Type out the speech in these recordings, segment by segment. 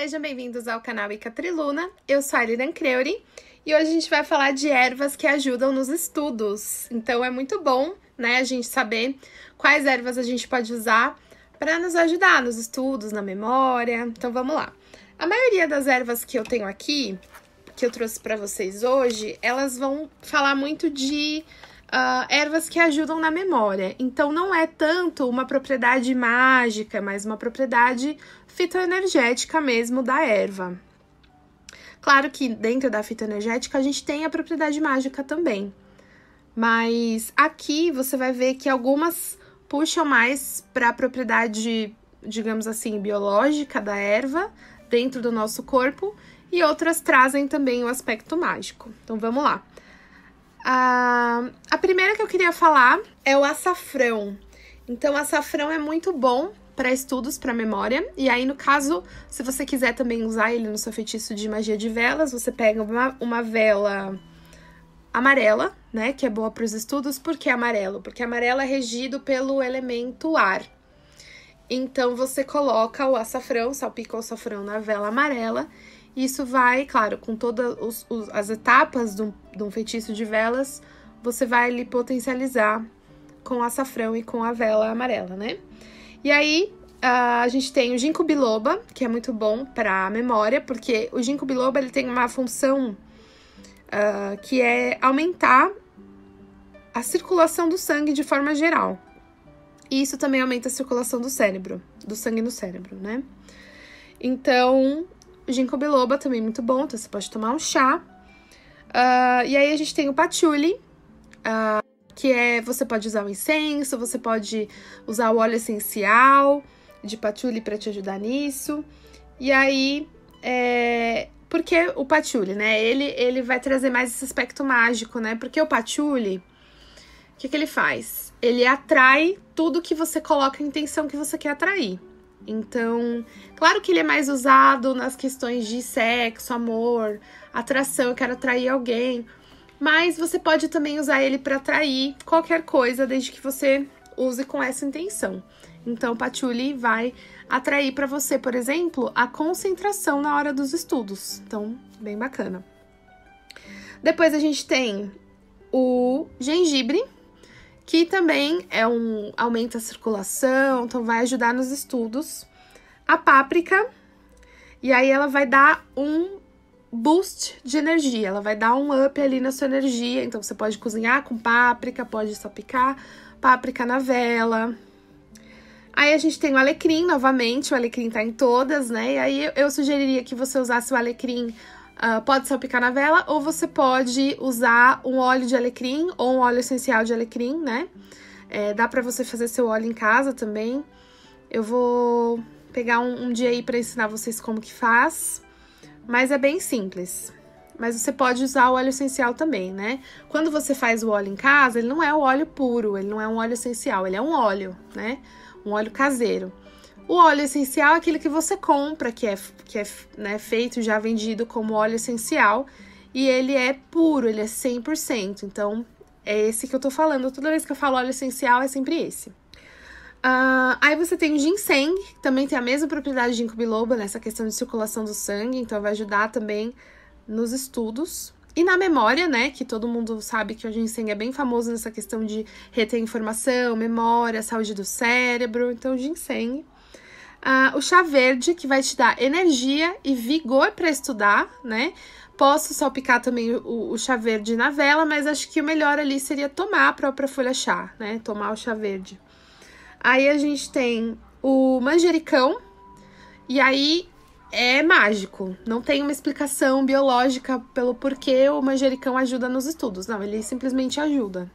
Sejam bem-vindos ao canal Ica Triluna. Eu sou a Lilian Creuri e hoje a gente vai falar de ervas que ajudam nos estudos. Então é muito bom, né, a gente saber quais ervas a gente pode usar para nos ajudar nos estudos, na memória. Então vamos lá. A maioria das ervas que eu tenho aqui, que eu trouxe para vocês hoje, elas vão falar muito de uh, ervas que ajudam na memória. Então, não é tanto uma propriedade mágica, mas uma propriedade fitoenergética mesmo da erva. Claro que dentro da fitoenergética a gente tem a propriedade mágica também. Mas aqui você vai ver que algumas puxam mais para a propriedade, digamos assim, biológica da erva dentro do nosso corpo e outras trazem também o aspecto mágico. Então vamos lá. A, a primeira que eu queria falar é o açafrão. Então, açafrão é muito bom para estudos, para memória. E aí, no caso, se você quiser também usar ele no seu feitiço de magia de velas, você pega uma, uma vela amarela, né, que é boa para os estudos. Por que amarelo? Porque amarelo é regido pelo elemento ar. Então, você coloca o açafrão, salpica o açafrão na vela amarela isso vai, claro, com todas os, os, as etapas de um, de um feitiço de velas, você vai lhe potencializar com açafrão e com a vela amarela, né? E aí, ah, a gente tem o ginkgo biloba, que é muito bom para memória, porque o ginkgo biloba ele tem uma função uh, que é aumentar a circulação do sangue de forma geral. E isso também aumenta a circulação do cérebro, do sangue no cérebro, né? Então, ginkgo biloba também muito bom, então você pode tomar um chá. Uh, e aí a gente tem o patchouli, uh, que é você pode usar o incenso, você pode usar o óleo essencial de patchouli para te ajudar nisso. E aí, é, porque o patchouli, né? Ele, ele vai trazer mais esse aspecto mágico, né? Porque o patchouli, o que, que ele faz? Ele atrai tudo que você coloca a intenção que você quer atrair. Então, claro que ele é mais usado nas questões de sexo, amor, atração, eu quero atrair alguém, mas você pode também usar ele para atrair qualquer coisa, desde que você use com essa intenção. Então, o patchouli vai atrair para você, por exemplo, a concentração na hora dos estudos. Então, bem bacana. Depois a gente tem o gengibre, que também é um aumenta a circulação, então vai ajudar nos estudos. A páprica, e aí ela vai dar um boost de energia, ela vai dar um up ali na sua energia. Então você pode cozinhar com páprica, pode salpicar páprica na vela. Aí a gente tem o alecrim novamente, o alecrim tá em todas, né? E aí eu sugeriria que você usasse o alecrim Uh, pode salpicar na vela ou você pode usar um óleo de alecrim ou um óleo essencial de alecrim, né? É, dá para você fazer seu óleo em casa também. Eu vou pegar um, um dia aí para ensinar vocês como que faz, mas é bem simples. Mas você pode usar o óleo essencial também, né? Quando você faz o óleo em casa, ele não é o óleo puro, ele não é um óleo essencial, ele é um óleo, né? Um óleo caseiro. O óleo essencial é aquele que você compra, que é, que é né, feito, já vendido como óleo essencial, e ele é puro, ele é 100%. Então, é esse que eu tô falando. Toda vez que eu falo óleo essencial, é sempre esse. Uh, aí você tem o ginseng, que também tem a mesma propriedade de ginkgo biloba nessa questão de circulação do sangue, então vai ajudar também nos estudos. E na memória, né, que todo mundo sabe que o ginseng é bem famoso nessa questão de reter informação, memória, saúde do cérebro, então ginseng ah, o chá verde, que vai te dar energia e vigor para estudar, né? Posso salpicar também o, o, chá verde na vela, mas acho que o melhor ali seria tomar a própria folha chá, né? Tomar o chá verde. Aí a gente tem o manjericão, e aí é mágico. Não tem uma explicação biológica pelo porquê o manjericão ajuda nos estudos. Não, ele simplesmente ajuda.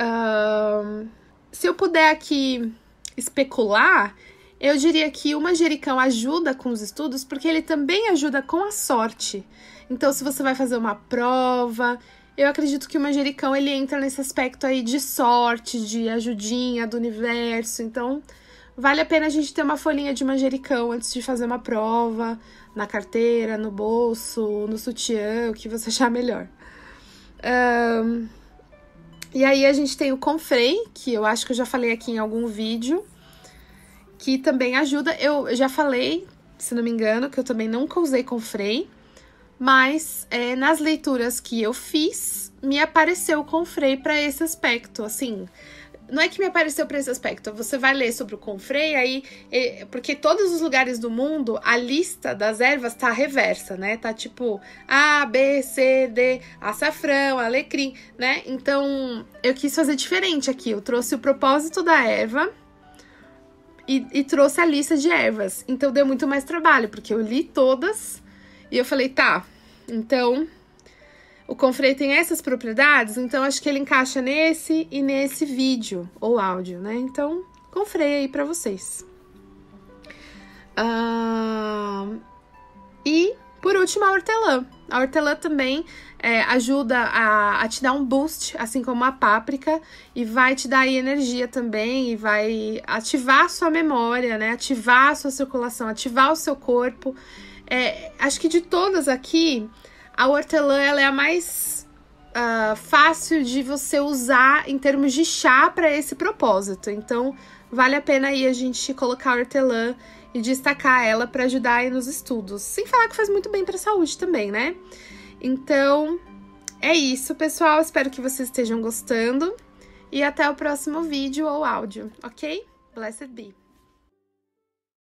Uh, se eu puder aqui especular, eu diria que o manjericão ajuda com os estudos porque ele também ajuda com a sorte. Então, se você vai fazer uma prova, eu acredito que o manjericão ele entra nesse aspecto aí de sorte, de ajudinha do universo. Então, vale a pena a gente ter uma folhinha de manjericão antes de fazer uma prova, na carteira, no bolso, no sutiã, o que você achar melhor. Um, e aí a gente tem o confrei, que eu acho que eu já falei aqui em algum vídeo, que também ajuda. Eu já falei, se não me engano, que eu também nunca usei com freio, mas é, nas leituras que eu fiz, me apareceu com freio para esse aspecto, assim não é que me apareceu para esse aspecto. Você vai ler sobre o confrei, aí. É, porque todos os lugares do mundo, a lista das ervas tá reversa, né? Tá tipo A, B, C, D, açafrão, alecrim, né? Então eu quis fazer diferente aqui. Eu trouxe o propósito da erva e, e trouxe a lista de ervas. Então deu muito mais trabalho, porque eu li todas e eu falei, tá, então o confrei tem essas propriedades, então acho que ele encaixa nesse e nesse vídeo ou áudio, né? Então, confrei aí para vocês. Uh, e por último, a hortelã. A hortelã também é, ajuda a, a, te dar um boost, assim como a páprica, e vai te dar energia também, e vai ativar a sua memória, né? Ativar a sua circulação, ativar o seu corpo. É, acho que de todas aqui, a hortelã ela é a mais uh, fácil de você usar em termos de chá para esse propósito. Então, vale a pena aí a gente colocar a hortelã e destacar ela para ajudar aí nos estudos. Sem falar que faz muito bem para a saúde também, né? Então, é isso, pessoal. Espero que vocês estejam gostando e até o próximo vídeo ou áudio, ok? Blessed be!